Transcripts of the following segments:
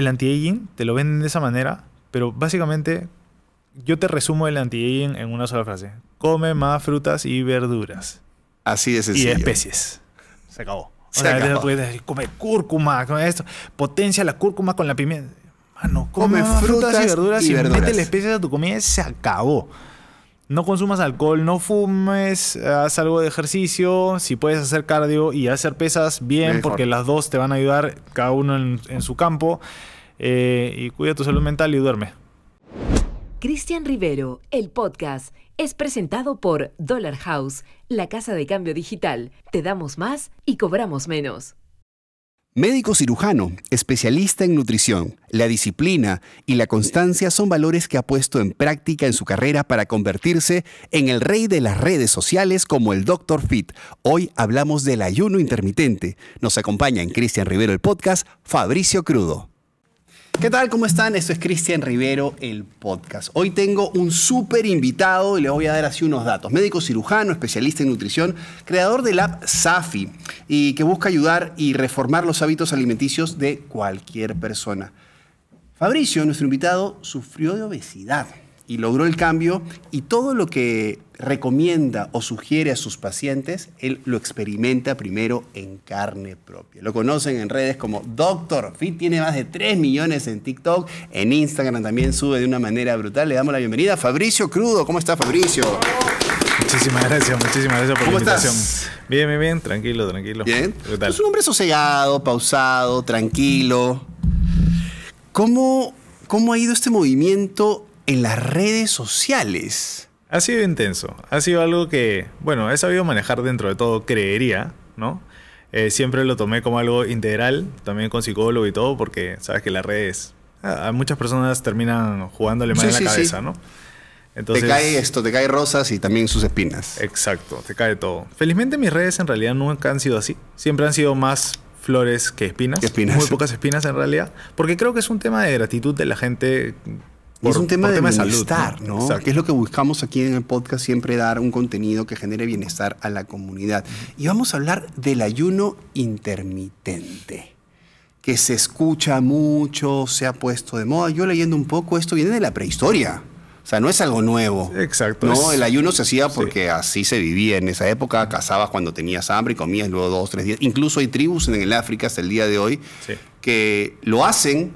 el anti-aging te lo venden de esa manera, pero básicamente yo te resumo el anti-aging en una sola frase. Come más frutas y verduras. Así de sencillo. Y especies. Se acabó. o sea, Puedes decir, come cúrcuma, come esto. Potencia la cúrcuma con la pimienta. Mano, come, frutas, y verduras y, mete las especies a tu comida y se acabó no consumas alcohol, no fumes, haz algo de ejercicio, si puedes hacer cardio y hacer pesas, bien, porque las dos te van a ayudar, cada uno en, su campo, eh, y cuida tu salud mental y duerme. Cristian Rivero, el podcast, es presentado por Dollar House, la casa de cambio digital. Te damos más y cobramos menos. Médico cirujano, especialista en nutrición, la disciplina y la constancia son valores que ha puesto en práctica en su carrera para convertirse en el rey de las redes sociales como el Dr. Fit. Hoy hablamos del ayuno intermitente. Nos acompaña en Cristian Rivero el podcast Fabricio Crudo. ¿Qué tal? ¿Cómo están? Esto es Cristian Rivero, el podcast. Hoy tengo un súper invitado y le voy a dar así unos datos. Médico cirujano, especialista en nutrición, creador del app Safi y que busca ayudar y reformar los hábitos alimenticios de cualquier persona. Fabricio, nuestro invitado, sufrió de obesidad y logró el cambio y todo lo que recomienda o sugiere a sus pacientes, él lo experimenta primero en carne propia. Lo conocen en redes como Doctor Fit, tiene más de 3 millones en TikTok, en Instagram también sube de una manera brutal. Le damos la bienvenida a Fabricio Crudo. ¿Cómo está Fabricio? Muchísimas gracias, muchísimas gracias por la invitación. Bien, bien, bien, tranquilo, tranquilo. Bien. Es pues un hombre sosegado, pausado, tranquilo. ¿Cómo, ¿Cómo ha ido este movimiento en las redes sociales? Ha sido intenso, ha sido algo que, bueno, he sabido manejar dentro de todo, creería, ¿no? Eh, siempre lo tomé como algo integral, también con psicólogo y todo, porque sabes que las redes, ah, a muchas personas terminan jugándole mal en la cabeza, ¿no? Entonces, te cae esto, te cae rosas y también sus espinas. Exacto, te cae todo. Felizmente mis redes en realidad nunca han sido así. Siempre han sido más flores que espinas. espinas. Muy pocas espinas en realidad. Porque creo que es un tema de gratitud de la gente es un tema de bienestar, ¿no? Que es lo que buscamos aquí en el podcast, siempre dar un contenido que genere bienestar a la comunidad. Y vamos a hablar del ayuno intermitente, que se escucha mucho, se ha puesto de moda. Yo leyendo un poco, esto viene de la prehistoria. O sea, no es algo nuevo. Exacto. No, el ayuno se hacía porque así se vivía en esa época. Cazabas cuando tenías hambre y comías luego dos, tres días. Incluso hay tribus en el África hasta el día de hoy que lo hacen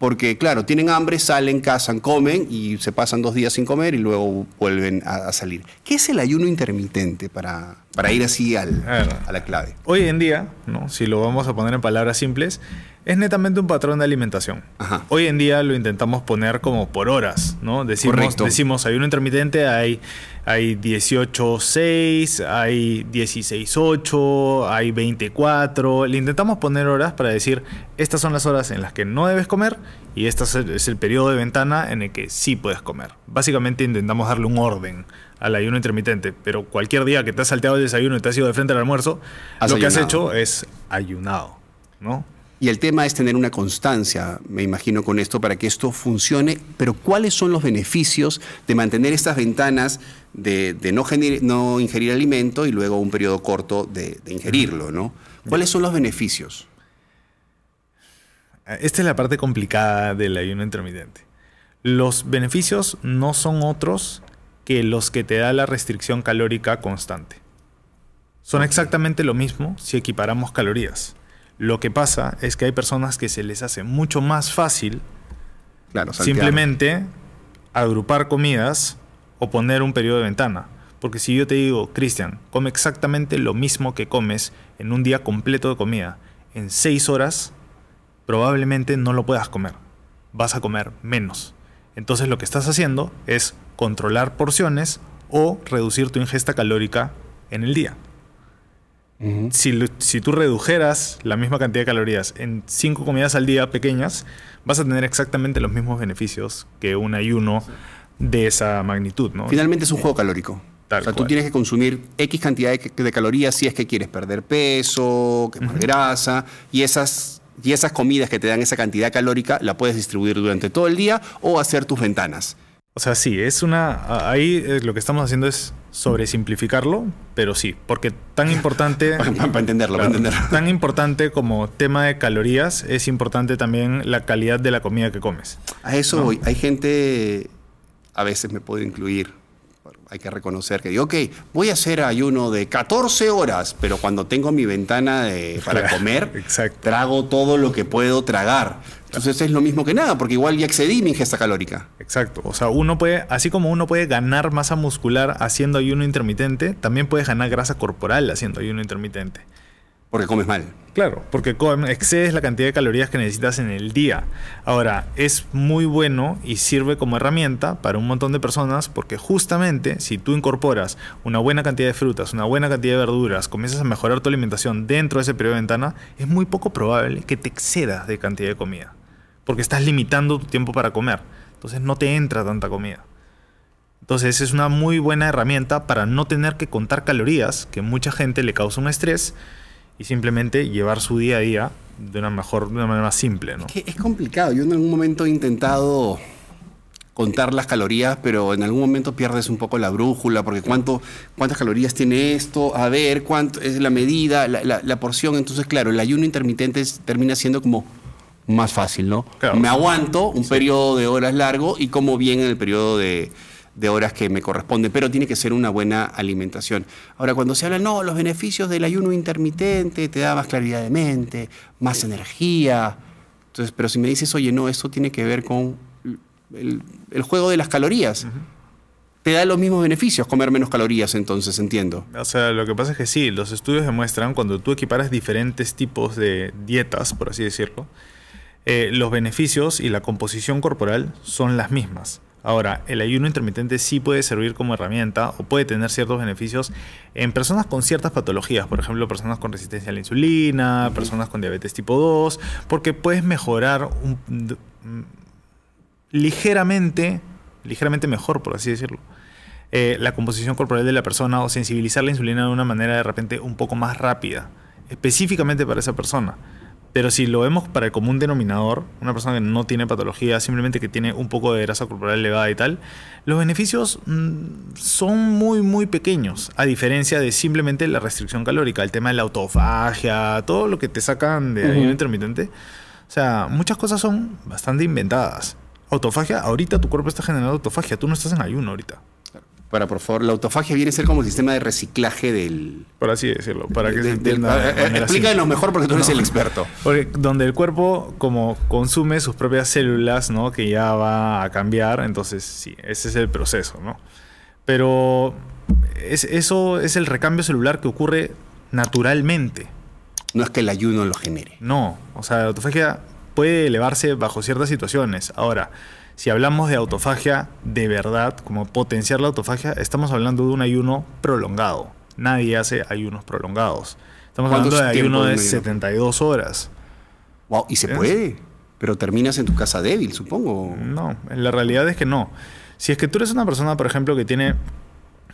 porque claro, tienen hambre, salen, cazan, comen y se pasan dos días sin comer y luego vuelven a, salir. ¿Qué es el ayuno intermitente para, para ir así a, la clave? Hoy en día, ¿no? si lo vamos a poner en palabras simples, es netamente un patrón de alimentación. Hoy en día lo intentamos poner como por horas, ¿no? Decimos, Correcto. decimos ayuno intermitente, hay hay 18.6, hay 16.8, hay 24. Le intentamos poner horas para decir, estas son las horas en las que no debes comer y este es el periodo de ventana en el que sí puedes comer. Básicamente intentamos darle un orden al ayuno intermitente, pero cualquier día que te has salteado el desayuno y te has ido de frente al almuerzo, lo que has hecho es ayunado, ¿no? Y el tema es tener una constancia, me imagino, con esto para que esto funcione. Pero ¿cuáles son los beneficios de mantener estas ventanas de, no, no, ingerir alimento y luego un periodo corto de, ingerirlo? ¿no? ¿Cuáles son los beneficios? Eh, esta es la parte complicada del ayuno intermitente. Los beneficios no son otros que los que te da la restricción calórica constante. Son exactamente lo mismo si equiparamos calorías. Lo que pasa es que hay personas que se les hace mucho más fácil simplemente agrupar comidas o poner un periodo de ventana. Porque si yo te digo, Cristian, come exactamente lo mismo que comes en un día completo de comida, en seis horas, probablemente no lo puedas comer. Vas a comer menos. Entonces lo que estás haciendo es controlar porciones o reducir tu ingesta calórica en el día si, tú redujeras la misma cantidad de calorías en cinco comidas al día pequeñas, vas a tener exactamente los mismos beneficios que un ayuno de esa magnitud, Finalmente es un eh, juego calórico. tú tienes que consumir X cantidad de, calorías si es que quieres perder peso, quemar grasa, y esas, y esas comidas que te dan esa cantidad calórica la puedes distribuir durante todo el día o hacer tus ventanas. O sea, sí, es una. Ahí eh, lo que estamos haciendo es sobresimplificarlo, pero sí, porque tan importante. para, entenderlo, para entenderlo. Tan importante como tema de calorías, es importante también la calidad de la comida que comes. A eso voy. Hay gente, a veces me puedo incluir, hay que reconocer que digo, ok, voy a hacer ayuno de 14 horas, pero cuando tengo mi ventana para comer, trago todo lo que puedo tragar. Entonces es lo mismo que nada, porque igual ya excedí mi ingesta calórica. Exacto. O sea, uno puede, así como uno puede ganar masa muscular haciendo ayuno intermitente, también puede ganar grasa corporal haciendo ayuno intermitente. Porque comes mal. Claro, porque excedes la cantidad de calorías que necesitas en el día. Ahora, es muy bueno y sirve como herramienta para un montón de personas porque justamente si tú incorporas una buena cantidad de frutas, una buena cantidad de verduras, comienzas a mejorar tu alimentación dentro de ese periodo de ventana, es muy poco probable que te excedas de cantidad de comida porque estás limitando tu tiempo para comer. Entonces no te entra tanta comida. Entonces es una muy buena herramienta para no tener que contar calorías, que mucha gente le causa un estrés, y simplemente llevar su día a día de una mejor, de una manera más simple. ¿no? Es, complicado. Yo en algún momento he intentado contar las calorías, pero en algún momento pierdes un poco la brújula, porque cuánto, cuántas calorías tiene esto, a ver, cuánto es la medida, la, porción. Entonces, claro, el ayuno intermitente termina siendo como más fácil, ¿no? Me aguanto un periodo de horas largo y como bien en el periodo de, horas que me corresponde, pero tiene que ser una buena alimentación. Ahora, cuando se habla, no, los beneficios del ayuno intermitente, te da más claridad de mente, más energía. Entonces, pero si me dices, oye, no, esto tiene que ver con el, juego de las calorías. Te da los mismos beneficios comer menos calorías, entonces, entiendo. O sea, lo que pasa es que sí, los estudios demuestran cuando tú equiparas diferentes tipos de dietas, por así decirlo, eh, los beneficios y la composición corporal son las mismas. Ahora, el ayuno intermitente sí puede servir como herramienta o puede tener ciertos beneficios en personas con ciertas patologías, por ejemplo, personas con resistencia a la insulina, personas con diabetes tipo 2, porque puedes mejorar mm, ligeramente, ligeramente mejor, por así decirlo. Eh, la composición corporal de la persona o sensibilizar la insulina de una manera de repente un poco más rápida, específicamente para esa persona. Pero si lo vemos para el común denominador, una persona que no tiene patología, simplemente que tiene un poco de grasa corporal elevada y tal, los beneficios mm, son muy, muy pequeños, a diferencia de simplemente la restricción calórica, el tema de la autofagia, todo lo que te sacan de ayuno intermitente. O sea, muchas cosas son bastante inventadas. Autofagia, ahorita tu cuerpo está generando autofagia, tú no estás en ayuno ahorita. Para, por favor, la autofagia viene a ser como el sistema de reciclaje del... Por así decirlo, para que se entienda... Eh, eh, mejor porque tú no. eres el experto. Porque donde el cuerpo como consume sus propias células, ¿no? Que ya va a cambiar, entonces sí, ese es el proceso, ¿no? Pero eso es el recambio celular que ocurre naturalmente. No es que el ayuno lo genere. No, o sea, la autofagia puede elevarse bajo ciertas situaciones. Ahora, si hablamos de autofagia de verdad, como potenciar la autofagia, estamos hablando de un ayuno prolongado. Nadie hace ayunos prolongados. Estamos hablando de ayuno de 72 horas. Wow, y se puede, pero terminas en tu casa débil, supongo. No, la realidad es que no. Si es que tú eres una persona, por ejemplo, que tiene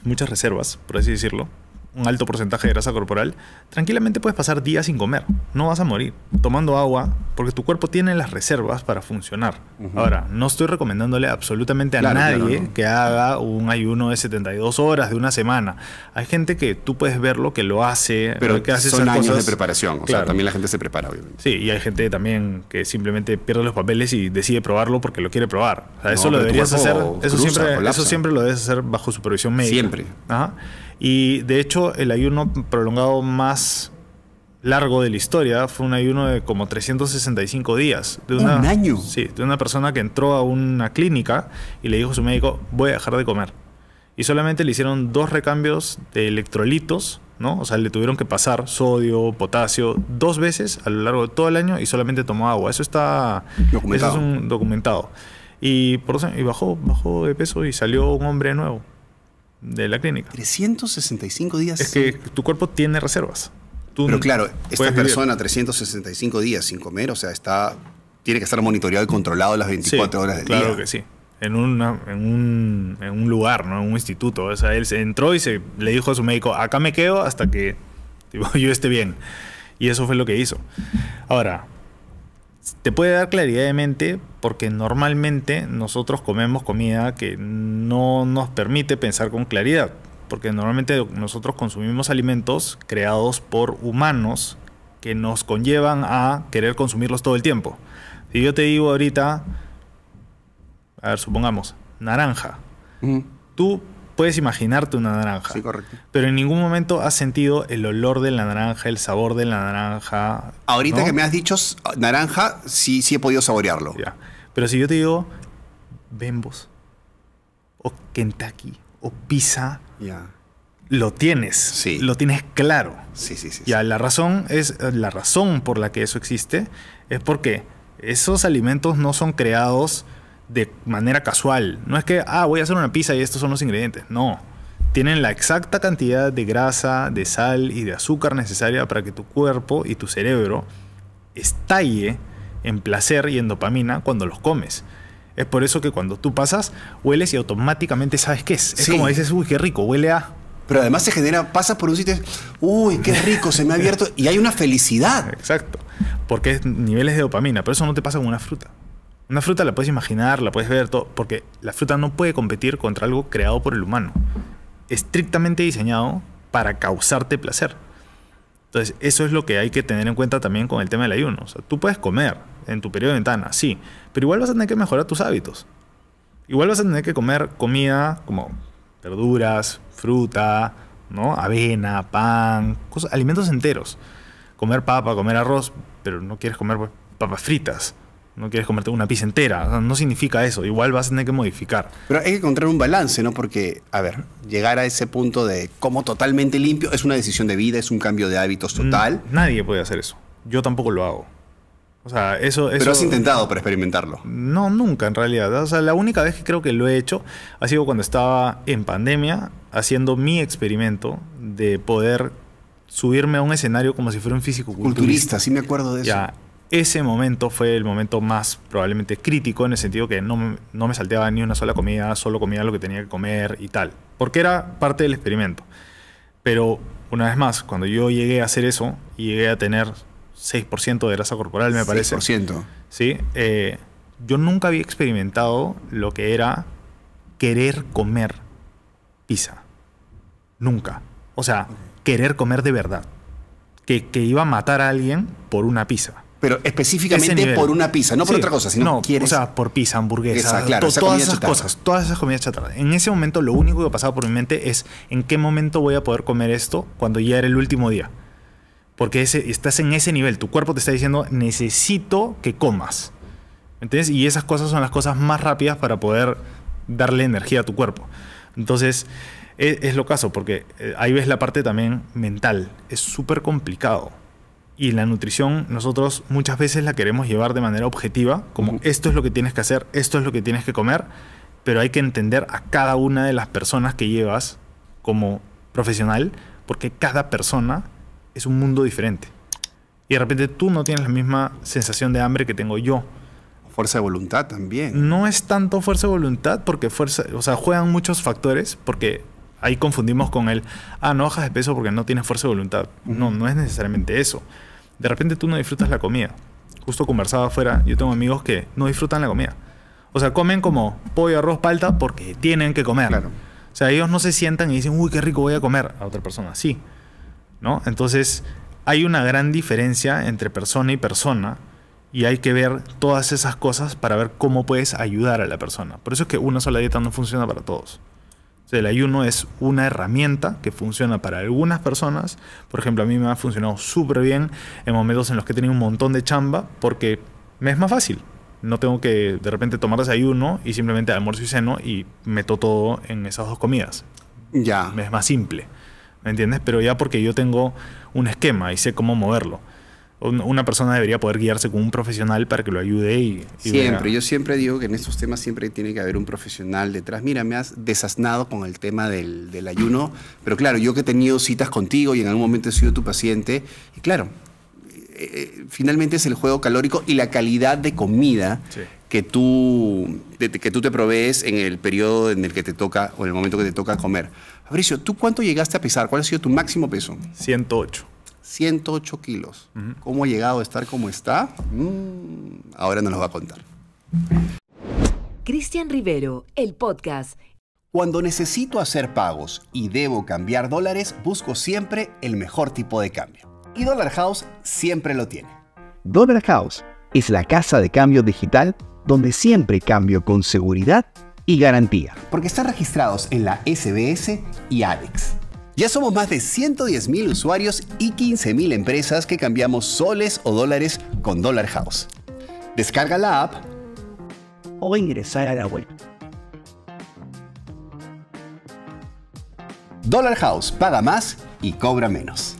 muchas reservas, por así decirlo, un alto porcentaje de grasa corporal, tranquilamente puedes pasar días sin comer. No vas a morir. Tomando agua, porque tu cuerpo tiene las reservas para funcionar. Ahora, no estoy recomendándole absolutamente a nadie que haga un ayuno de 72 horas de una semana. Hay gente que tú puedes verlo que lo hace, pero que hace son años de preparación, o sea, también la gente se prepara obviamente. Sí, y hay gente también que simplemente pierde los papeles y decide probarlo porque lo quiere probar. O sea, eso lo deberías hacer, eso siempre siempre lo debes hacer bajo supervisión médica. Siempre. Y de hecho, el ayuno prolongado más largo de la historia. Fue un ayuno de como 365 días. De ¿Un año? Sí, de una persona que entró a una clínica y le dijo a su médico, voy a dejar de comer. Y solamente le hicieron dos recambios de electrolitos, ¿no? O sea, le tuvieron que pasar sodio, potasio, dos veces a lo largo de todo el año y solamente tomó agua. Eso está... Documentado. Eso es documentado. Y, por eso, y bajó, bajó de peso y salió un hombre nuevo de la clínica. 365 días. Es que tu cuerpo tiene reservas. Pero claro, esta persona 365 días sin comer, o sea, está tiene que estar monitoreado y controlado las 24 horas del día. Claro que sí. En, en, un, lugar, ¿no? En un instituto. O sea, él se entró y se, le dijo a su médico, acá me quedo hasta que yo esté bien. Y eso fue lo que hizo. Ahora, te puede dar claridad de mente porque normalmente nosotros comemos comida que no nos permite pensar con claridad porque normalmente nosotros consumimos alimentos creados por humanos que nos conllevan a querer consumirlos todo el tiempo. Si yo te digo ahorita, a ver, supongamos, naranja. Tú puedes imaginarte una naranja. Sí, correcto. Pero en ningún momento has sentido el olor de la naranja, el sabor de la naranja. Ahorita que me has dicho naranja, sí, sí he podido saborearlo. Pero si yo te digo Bembos, o Kentucky, o pizza, lo tienes. Lo tienes claro. Sí, sí, sí. Ya, la razón es la razón por la que eso existe es porque esos alimentos no son creados de manera casual. No es que, ah, voy a hacer una pizza y estos son los ingredientes. No. Tienen la exacta cantidad de grasa, de sal y de azúcar necesaria para que tu cuerpo y tu cerebro estalle en placer y en dopamina cuando los comes. Es por eso que cuando tú pasas, hueles y automáticamente sabes qué es. Es como dices, uy, qué rico, huele a pero además se genera, pasas por un sitio, uy, qué rico, se me ha abierto, y hay una felicidad. Exacto, porque es niveles de dopamina, pero eso no te pasa con una fruta. Una fruta la puedes imaginar, la puedes ver, todo, porque la fruta no puede competir contra algo creado por el humano, estrictamente diseñado para causarte placer. Entonces, eso es lo que hay que tener en cuenta también con el tema del ayuno. O sea, tú puedes comer en tu periodo de ventana, sí, pero igual vas a tener que mejorar tus hábitos. Igual vas a tener que comer comida como verduras, fruta, ¿no? avena, pan, cosas, alimentos enteros. Comer papa, comer arroz, pero no quieres comer pues, papas fritas no quieres comerte una pizza entera. no significa eso. Igual vas a tener que modificar. Pero hay que encontrar un balance, ¿no? Porque, a ver, llegar a ese punto de como totalmente limpio es una decisión de vida, es un cambio de hábitos mm, total. nadie puede hacer eso. Yo tampoco lo hago. O sea, eso, Pero has intentado para experimentarlo. No, nunca en realidad. O sea, la única vez que creo que lo he hecho ha sido cuando estaba en pandemia haciendo mi experimento de poder subirme a un escenario como si fuera un físico culturista. sí me acuerdo de eso ese momento fue el momento más probablemente crítico en el sentido que no, me salteaba ni una sola comida, solo comía lo que tenía que comer y tal, porque era parte del experimento. Pero una vez más, cuando yo llegué a hacer eso y llegué a tener 6% de grasa corporal, me parece. 6%. Sí, eh, yo nunca había experimentado lo que era querer comer pizza. Nunca. O sea, querer comer de verdad. que iba a matar a alguien por una pizza. Pero específicamente por una pizza, no por otra cosa, sino no, quieres... O sea, por pizza, hamburguesa, todas esas cosas, todas esas comidas chatarra. En ese momento lo único que pasado por mi mente es en qué momento voy a poder comer esto cuando ya era el último día. Porque estás en ese nivel, tu cuerpo te está diciendo necesito que comas. ¿Entiendes? Y esas cosas son las cosas más rápidas para poder darle energía a tu cuerpo. Entonces, es, es lo caso, porque eh, ahí ves la parte también mental. Es súper complicado y la nutrición nosotros muchas veces la queremos llevar de manera objetiva, como esto es lo que tienes que hacer, esto es lo que tienes que comer, pero hay que entender a cada una de las personas que llevas como profesional, porque cada persona es un mundo diferente. Y de repente tú no tienes la misma sensación de hambre que tengo yo. Fuerza de voluntad también. No es tanto fuerza de voluntad porque fuerza, o sea, juegan muchos factores porque ahí confundimos con el, ah, no bajas de peso porque no tienes fuerza de voluntad. No, no es necesariamente eso. De repente tú no disfrutas la comida. Justo conversaba afuera, yo tengo amigos que no disfrutan la comida. O sea, comen como pollo, arroz, palta porque tienen que comer. O sea, ellos no se sientan y dicen, uy, qué rico voy a comer. A otra persona, sí. ¿No? Entonces, hay una gran diferencia entre persona y persona y hay que ver todas esas cosas para ver cómo puedes ayudar a la persona. Por eso es que una sola dieta no funciona para todos. El ayuno es una herramienta que funciona para algunas personas. Por ejemplo, a mí me ha funcionado súper bien en momentos en los que he tenido un montón de chamba porque me es más fácil. No tengo que de repente tomar desayuno y simplemente almuerzo y seno y meto todo en esas dos comidas. Ya. Me es más simple. ¿Me entiendes? Pero ya porque yo tengo un esquema y sé cómo moverlo una persona debería poder guiarse con un profesional para que lo ayude y... siempre, yo siempre digo que en estos temas siempre tiene que haber un profesional detrás. Mira, me has desaznado con el tema del, ayuno, pero claro, yo que he tenido citas contigo y en algún momento he sido tu paciente, y claro, eh, eh, finalmente es el juego calórico y la calidad de comida que, tú, que tú te provees en el periodo en el que te toca o en el momento que te toca comer. Fabricio, ¿tú cuánto llegaste a pesar? ¿Cuál ha sido tu máximo peso? 108. 108 kilos. ¿Cómo ha llegado a estar como está? Mm, ahora nos lo va a contar. Cristian Rivero, el podcast. Cuando necesito hacer pagos y debo cambiar dólares, busco siempre el mejor tipo de cambio. Y Dollar House siempre lo tiene. Dollar House es la casa de cambio digital donde siempre cambio con seguridad y garantía. Porque están registrados en la SBS y Alex. Ya somos más de 110.000 usuarios y 15.000 empresas que cambiamos soles o dólares con Dollar House. Descarga la app o ingresa a la web. Dollar House paga más y cobra menos.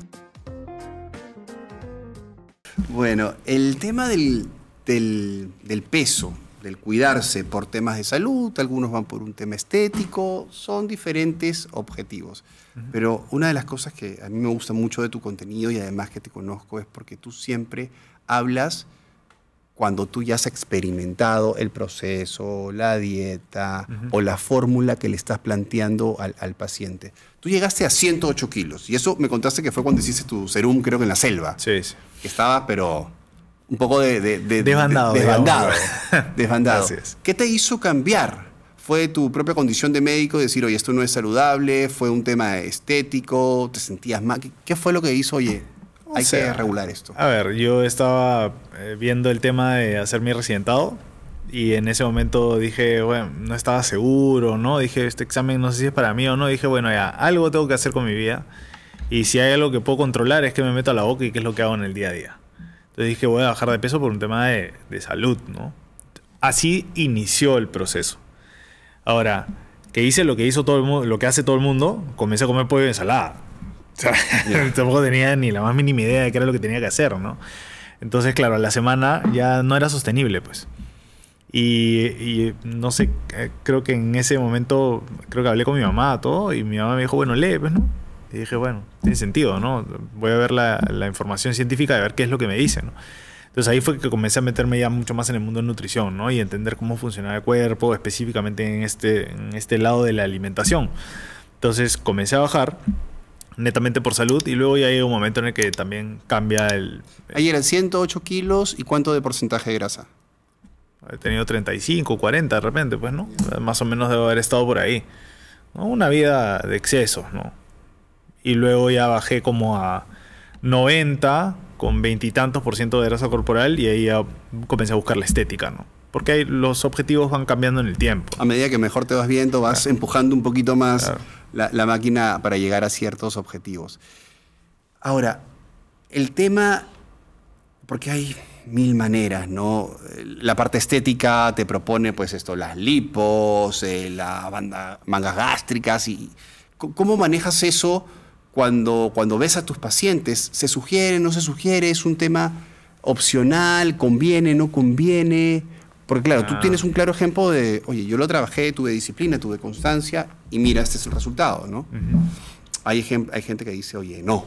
Bueno, el tema del, del peso del cuidarse por temas de salud, algunos van por un tema estético, son diferentes objetivos. Pero una de las cosas que a mí me gusta mucho de tu contenido y además que te conozco es porque tú siempre hablas cuando tú ya has experimentado el proceso, la dieta o la fórmula que le estás planteando al, al, paciente. Tú llegaste a 108 kilos y eso me contaste que fue cuando hiciste tu serum, creo que en la selva. Sí, sí. Que estaba, pero un poco de, de desbandado. De, desbandado. desbandado. ¿Qué te hizo cambiar? ¿Fue tu propia condición de médico decir, oye, esto no es saludable? ¿Fue un tema estético? ¿Te sentías mal? ¿Qué fue lo que hizo, oye, hay que regular esto? A ver, yo estaba eh, viendo el tema de hacer mi residentado y en ese momento dije, bueno, no estaba seguro, ¿no? Dije, este examen no sé si es para mí o no. Dije, bueno, ya, algo tengo que hacer con mi vida. Y si hay algo que puedo controlar es que me meto a la boca y qué es lo que hago en el día a día. Entonces dije, voy a bajar de peso por un tema de, salud, ¿no? Así inició el proceso. Ahora, que hice lo que hizo todo lo que hace todo el mundo, comencé a comer pollo y ensalada. O sea, tampoco tenía ni la más mínima idea de qué era lo que tenía que hacer, ¿no? Entonces, claro, la semana ya no era sostenible, pues. Y, y, no sé, eh, creo que en ese momento, creo que hablé con mi mamá, todo, y mi mamá me dijo, bueno, lee, pues, ¿no? Y dije, bueno, tiene sentido, ¿no? Voy a ver la, la información científica, a ver qué es lo que me dicen, ¿no? Entonces ahí fue que comencé a meterme ya mucho más en el mundo de nutrición, ¿no? Y entender cómo funcionaba el cuerpo, específicamente en este, en este lado de la alimentación. Entonces comencé a bajar, netamente por salud, y luego ya hay un momento en el que también cambia el... Ahí eran 108 kilos, ¿y cuánto de porcentaje de grasa? He tenido 35, 40 de repente, pues, ¿no? Más o menos debo haber estado por ahí. Una vida de excesos, ¿no? y luego ya bajé como a 90 con veintitantos por ciento de grasa corporal y ahí comencé a buscar la estética, ¿no? Porque los objetivos van cambiando en el tiempo. A medida que mejor te vas viendo, vas empujando un poquito más la, máquina para llegar a ciertos objetivos. Ahora, el tema, porque hay mil maneras, ¿no? La parte estética te propone, pues esto, las lipos, eh, las mangas gástricas y ¿cómo manejas eso? cuando, cuando ves a tus pacientes, se sugiere, no se sugiere, es un tema opcional, conviene, no conviene. Porque claro, tú ah. tienes un claro ejemplo de, oye, yo lo trabajé, tuve disciplina, tuve constancia y mira, este es el resultado, ¿no? hay, hay gente que dice, oye, no,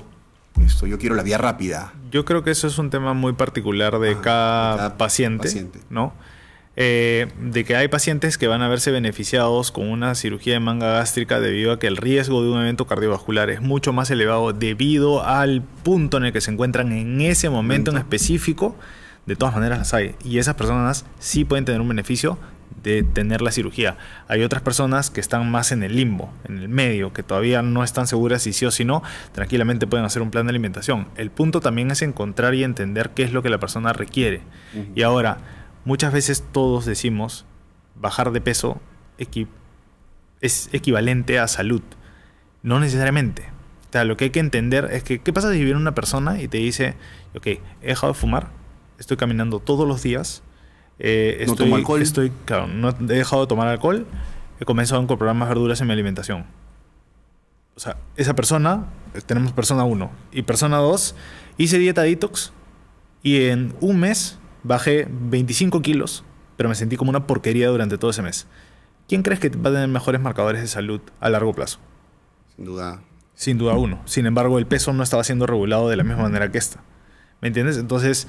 esto, yo quiero la vía rápida. Yo creo que eso es un tema muy particular de ah, cada, paciente. ¿no? Eh, de que hay pacientes que van a verse beneficiados con una cirugía de manga gástrica debido a que el riesgo de un evento cardiovascular es mucho más elevado debido al punto en el que se encuentran en ese momento en específico. De todas maneras las hay. Y esas personas sí pueden tener un beneficio de tener la cirugía. Hay otras personas que están más en el limbo, en el medio, que todavía no están seguras si sí o si no, tranquilamente pueden hacer un plan de alimentación. El punto también es encontrar y entender qué es lo que la persona requiere. Y ahora, muchas veces todos decimos bajar de peso es equivalente a salud. No necesariamente. O sea, lo que hay que entender es que, ¿qué pasa si viene una persona y te dice, ok, he dejado de fumar, estoy caminando todos los días, estoy, eh, no tomo alcohol. claro, no he dejado de tomar alcohol, he comenzado a incorporar más verduras en mi alimentación. O sea, esa persona, eh, tenemos persona 1 y persona 2, hice dieta detox y en un mes Bajé 25 kilos, pero me sentí como una porquería durante todo ese mes. ¿Quién crees que va a tener mejores marcadores de salud a largo plazo? Sin duda. Sin duda uno. Sin embargo, el peso no estaba siendo regulado de la misma manera que esta. ¿Me entiendes? Entonces,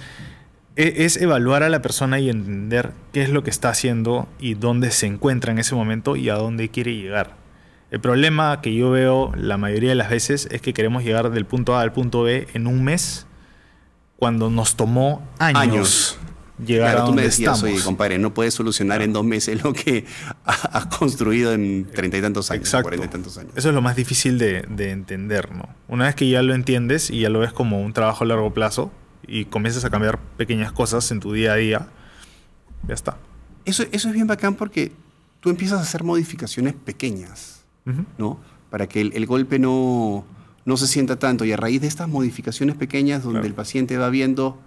e, es, evaluar a la persona y entender qué es lo que está haciendo y dónde se encuentra en ese momento y a dónde quiere llegar. El problema que yo veo la mayoría de las veces es que queremos llegar del punto A al punto B en un mes cuando nos tomó años. años. Llegar claro, a tú me decías, estamos. oye, compadre, no puedes solucionar en dos meses lo que has construido en treinta y tantos años, cuarenta y tantos años. Eso es lo más difícil de, entender, ¿no? Una vez que ya lo entiendes y ya lo ves como un trabajo a largo plazo y comienzas a cambiar pequeñas cosas en tu día a día, ya está. Eso, eso es bien bacán porque tú empiezas a hacer modificaciones pequeñas, ¿no? Para que el, golpe no, no se sienta tanto. Y a raíz de estas modificaciones pequeñas, donde el paciente va viendo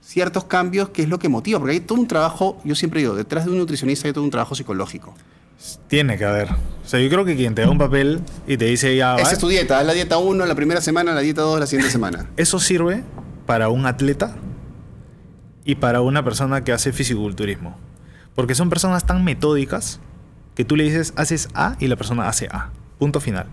ciertos cambios que es lo que motiva, porque hay todo un trabajo, yo siempre digo, detrás de un nutricionista hay todo un trabajo psicológico. Tiene que haber. O sea, yo creo que quien te da un papel y te dice ya... Esa es tu dieta, la dieta 1 la primera semana, la dieta 2 la siguiente semana. Eso sirve para un atleta y para una persona que hace fisiculturismo. Porque son personas tan metódicas que tú le dices haces A y la persona hace A. Punto final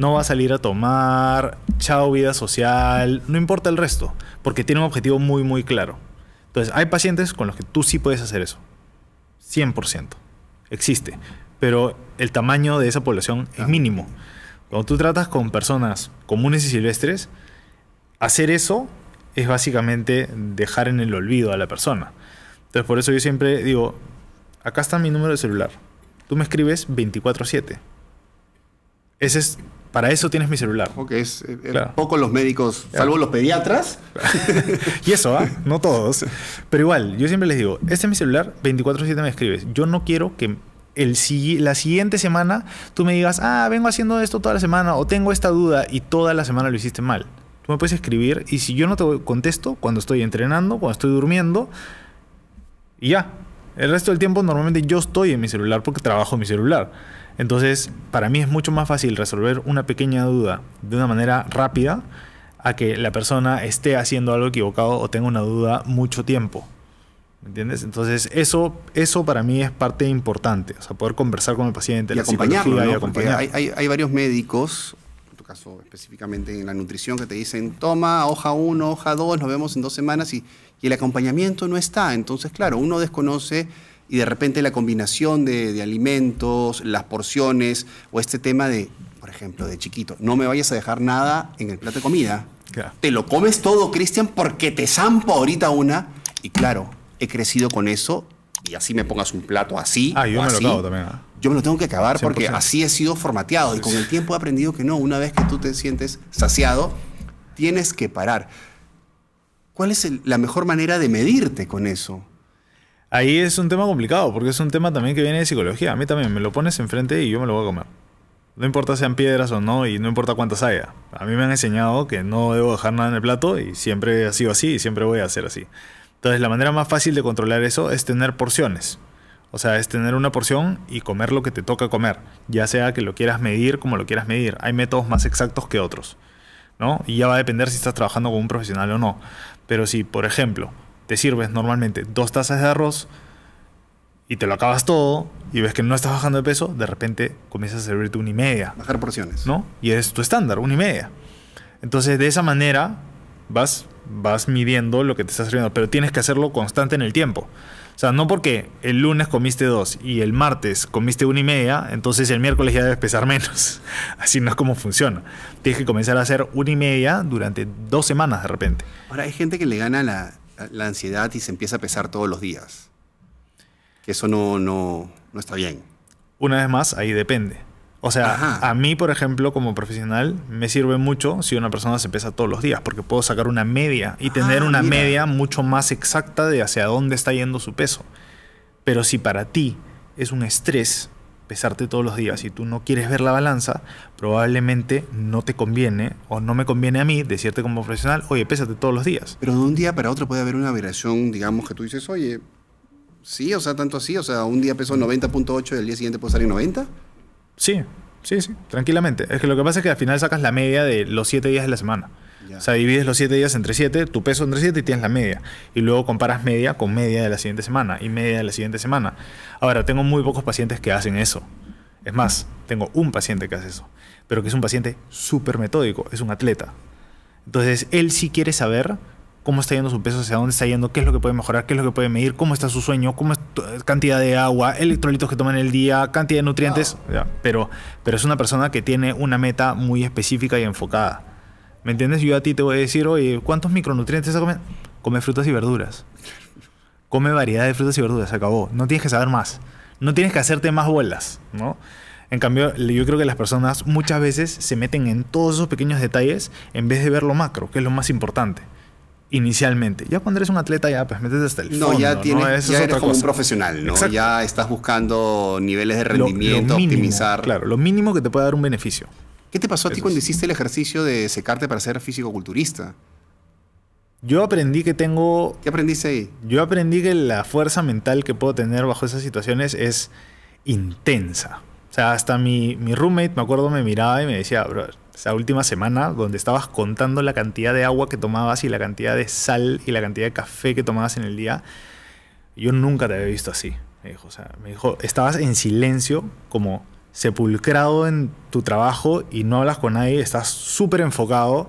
no va a salir a tomar, chao vida social, no importa el resto, porque tiene un objetivo muy, muy claro. Entonces, hay pacientes con los que tú sí puedes hacer eso. 100%. Existe. Pero el tamaño de esa población es mínimo. Cuando tú tratas con personas comunes y silvestres, hacer eso es básicamente dejar en el olvido a la persona. Entonces, por eso yo siempre digo, acá está mi número de celular. Tú me escribes 24/7. Ese es para eso tienes mi celular. Porque es, eh, eh, poco los médicos, salvo los pediatras. y eso, ah, no todos. Pero igual, yo siempre les digo, este es mi celular, 24/7 me escribes. Yo no quiero que el, la siguiente semana tú me digas, ah, vengo haciendo esto toda la semana o tengo esta duda y toda la semana lo hiciste mal. Tú me puedes escribir y si yo no te contesto cuando estoy entrenando, cuando estoy durmiendo, y ya. El resto del tiempo normalmente yo estoy en mi celular porque trabajo en mi celular. Entonces, para mí es mucho más fácil resolver una pequeña duda de una manera rápida a que la persona esté haciendo algo equivocado o tenga una duda mucho tiempo. ¿Me entiendes? Entonces, eso, eso para mí es parte importante. O sea, poder conversar con el paciente, la acompañarlo, y acompañar. Hay, hay, varios médicos, en tu caso específicamente en la nutrición, que te dicen, toma hoja 1, hoja 2, nos vemos en dos semanas y el acompañamiento no está. Entonces, claro, uno desconoce y de repente la combinación de, alimentos, las porciones o este tema de, por ejemplo, de chiquito, no me vayas a dejar nada en el plato de comida. Te lo comes todo, Cristian, porque te zampo ahorita una. Y claro, he crecido con eso y así me pongas un plato así. Ah, yo me lo ¿ah? Yo me lo tengo que acabar porque así he sido formateado y con el tiempo he aprendido que no, una vez que tú te sientes saciado, tienes que parar. ¿Cuál es la mejor manera de medirte con eso? Ahí es un tema complicado, porque es un tema también que viene de psicología. A mí también me lo pones enfrente y yo me lo voy a comer. No importa sean piedras o no, y no importa cuántas haya. A mí me han enseñado que no debo dejar nada en el plato y siempre ha sido así y siempre voy a hacer así. Entonces la manera más fácil de controlar eso es tener porciones. O sea, es tener una porción y comer lo que te toca comer, ya sea que lo quieras medir como lo quieras medir. Hay métodos más exactos que otros, ¿no? Y ya va a depender si estás trabajando con un profesional o no. Pero si, por ejemplo, te sirves normalmente dos tazas de arroz y te lo acabas todo y ves que no estás bajando de peso, de repente comienzas a servirte una y media. Bajar porciones. ¿No? Y es tu estándar, una y media. Entonces, de esa manera vas, vas midiendo lo que te estás sirviendo, pero tienes que hacerlo constante en el tiempo. O sea, no porque el lunes comiste dos y el martes comiste una y media, entonces el miércoles ya debes pesar menos. Así no es como funciona. Tienes que comenzar a hacer una y media durante dos semanas de repente. Ahora, hay gente que le gana la, la ansiedad y se empieza a pesar todos los días. Que eso no, no, no está bien. Una vez más, ahí depende. O sea, a mí, por ejemplo, como profesional, me sirve mucho si una persona se pesa todos los días, porque puedo sacar una media y ah, tener una media mucho más exacta de hacia dónde está yendo su peso. Pero si para ti es un estrés pesarte todos los días si tú no quieres ver la balanza, probablemente no te conviene o no me conviene a mí decirte como profesional, oye, pésate todos los días. Pero de un día para otro puede haber una variación, digamos, que tú dices, oye, sí, o sea, tanto así, o sea, un día peso 90.8 y el día siguiente puede salir 90. Sí, Sí, sí, tranquilamente. Es que lo que pasa es que al final sacas la media de los 7 días de la semana. O sea, divides los 7 días entre 7, tu peso entre 7 y tienes la media. Y luego comparas media con media de la siguiente semana y media de la siguiente semana. Ahora, tengo muy pocos pacientes que hacen eso. Es más, tengo un paciente que hace eso, pero que es un paciente súper metódico, es un atleta. Entonces, él sí quiere saber cómo está yendo su peso, hacia dónde está yendo, qué es lo que puede mejorar, qué es lo que puede medir, cómo está su sueño, cómo eh, cantidad de agua, electrolitos que toman el día, cantidad de nutrientes. Ah. pero, pero es una persona que tiene una meta muy específica y enfocada. ¿Me entiendes? Yo a ti te voy a decir, oye, ¿cuántos micronutrientes comer? Come frutas y verduras. Come variedad de frutas y verduras, se acabó. No tienes que saber más. No tienes que hacerte más bolas, ¿no? En cambio, yo creo que las personas muchas veces se meten en todos esos pequeños detalles en vez de ver lo macro, que es lo más importante inicialmente. Ya cuando eres un atleta, ya pues metes hasta el no, Ya tienes, ¿no? ya eres como un profesional, ¿no? Ya estás buscando niveles de rendimiento, optimizar. Claro, lo mínimo que te pueda dar un beneficio. ¿Qué te pasó a ti cuando hiciste el ejercicio de secarte para ser físico-culturista? Yo aprendí que tengo... ¿Qué aprendiste ahí? Yo aprendí que la fuerza mental que puedo tener bajo esas situaciones es intensa. O sea, hasta mi, mi roommate, me acuerdo, me miraba y me decía, bro, esa última semana donde estabas contando la cantidad de agua que tomabas y la cantidad de sal y la cantidad de café que tomabas en el día. Yo nunca te había visto así, me dijo. estabas en silencio, como sepulcrado en tu trabajo y no hablas con nadie, estás súper enfocado.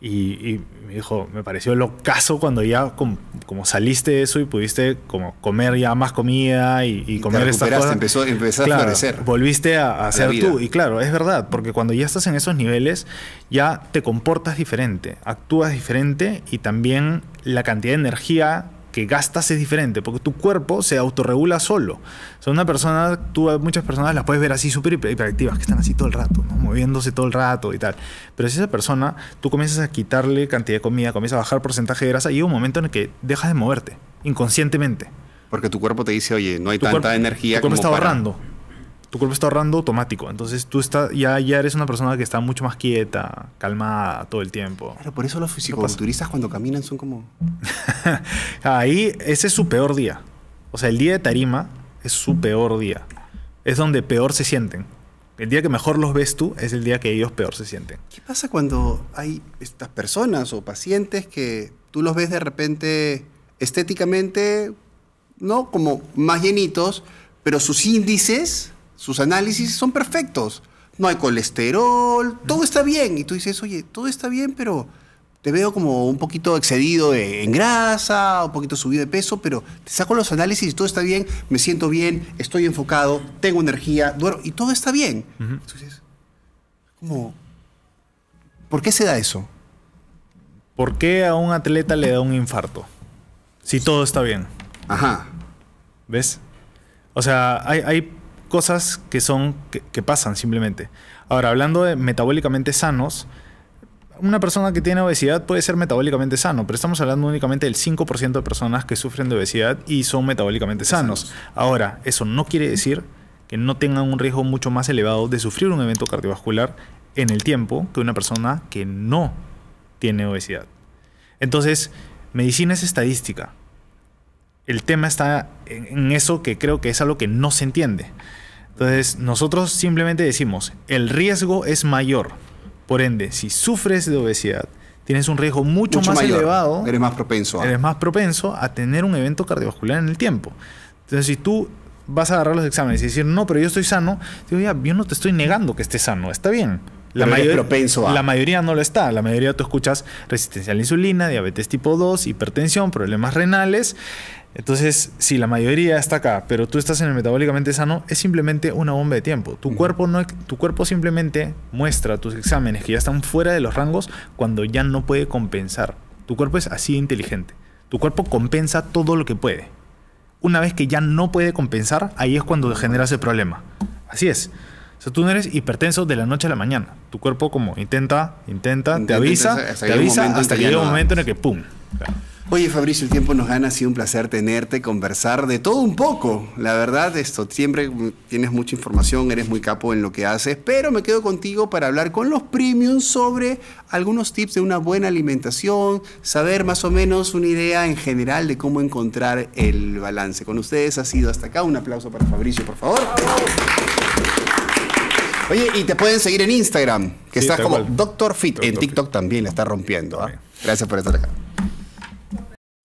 Y, me dijo, me pareció locazo cuando ya como saliste de eso y pudiste como comer ya más comida y, comer esta estas cosas. Empezó, a florecer. Volviste a, a ser tú. Y claro, es verdad, porque cuando ya estás en esos niveles, ya te comportas diferente, actúas diferente y también la cantidad de energía que gastas es diferente, porque tu cuerpo se autorregula solo. son una persona, tú muchas personas las puedes ver así súper hiperactivas, que están así todo el rato, moviéndose todo el rato y tal. Pero si esa persona, tú comienzas a quitarle cantidad de comida, comienzas a bajar porcentaje de grasa, y llega un momento en el que dejas de moverte, inconscientemente. Porque tu cuerpo te dice, oye, no hay tanta energía. como está ahorrando tu cuerpo está ahorrando automático. Entonces tú está, ya, ya eres una persona que está mucho más quieta, calmada todo el tiempo. Pero por eso los fisiculturistas cuando caminan son como... Ahí ese es su peor día. O sea, el día de tarima es su peor día. Es donde peor se sienten. El día que mejor los ves tú es el día que ellos peor se sienten. ¿Qué pasa cuando hay estas personas o pacientes que tú los ves de repente estéticamente, ¿no? Como más llenitos, pero sus índices sus análisis son perfectos. No hay colesterol, todo está bien. Y tú dices, oye, todo está bien, pero te veo como un poquito excedido en grasa, un poquito subido de peso, pero te saco los análisis y todo está bien, me siento bien, estoy enfocado, tengo energía, duermo, y todo está bien. Entonces, ¿por qué se da eso? ¿Por qué a un atleta le da un infarto? Si todo está bien. Ajá. ¿Ves? O sea, hay cosas que son, que, pasan simplemente. Ahora, hablando de metabólicamente sanos, una persona que tiene obesidad puede ser metabólicamente sano, pero estamos hablando únicamente del 5% de personas que sufren de obesidad y son metabólicamente sanos. Ahora, eso no quiere decir que no tengan un riesgo mucho más elevado de sufrir un evento cardiovascular en el tiempo que una persona que no tiene obesidad. Entonces, medicina es estadística. El tema está en eso que creo que es algo que no se entiende. Entonces, nosotros simplemente decimos, el riesgo es mayor. Por ende, si sufres de obesidad, tienes un riesgo mucho, más elevado. Eres más propenso. A... Eres más propenso a tener un evento cardiovascular en el tiempo. Entonces, si tú vas a agarrar los exámenes y decir, no, pero yo estoy sano, digo, ya, yo no te estoy negando que estés sano, está bien. La, mayor, la mayoría no lo está. La mayoría tú escuchas resistencia a la insulina, diabetes tipo 2, hipertensión, problemas renales. Entonces, si la mayoría está acá, pero tú estás en el metabólicamente sano, es simplemente una bomba de tiempo. Tu, cuerpo, no, tu cuerpo simplemente muestra tus exámenes que ya están fuera de los rangos cuando ya no puede compensar. Tu cuerpo es así inteligente. Tu cuerpo compensa todo lo que puede. Una vez que ya no puede compensar, ahí es cuando generas el problema. Así es. O sea, tú no eres hipertenso de la noche a la mañana. Tu cuerpo como intenta, intenta, te avisa, te avisa hasta que llega un momento en el que ¡pum! Oye Fabricio, el tiempo nos gana, ha sido un placer tenerte, conversar de todo un poco. La verdad, esto siempre tienes mucha información, eres muy capo en lo que haces, pero me quedo contigo para hablar con los premiums sobre algunos tips de una buena alimentación, saber más o menos una idea en general de cómo encontrar el balance. Con ustedes ha sido hasta acá. Un aplauso para Fabricio, por favor. Oye, y te pueden seguir en Instagram, que estás como Doctor Fit. en TikTok también la está rompiendo. ¿ah? Gracias por estar acá.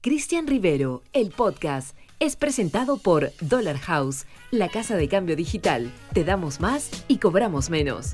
Cristian Rivero, el podcast, es presentado por Dollar House, la casa de cambio digital. Te damos más y cobramos menos.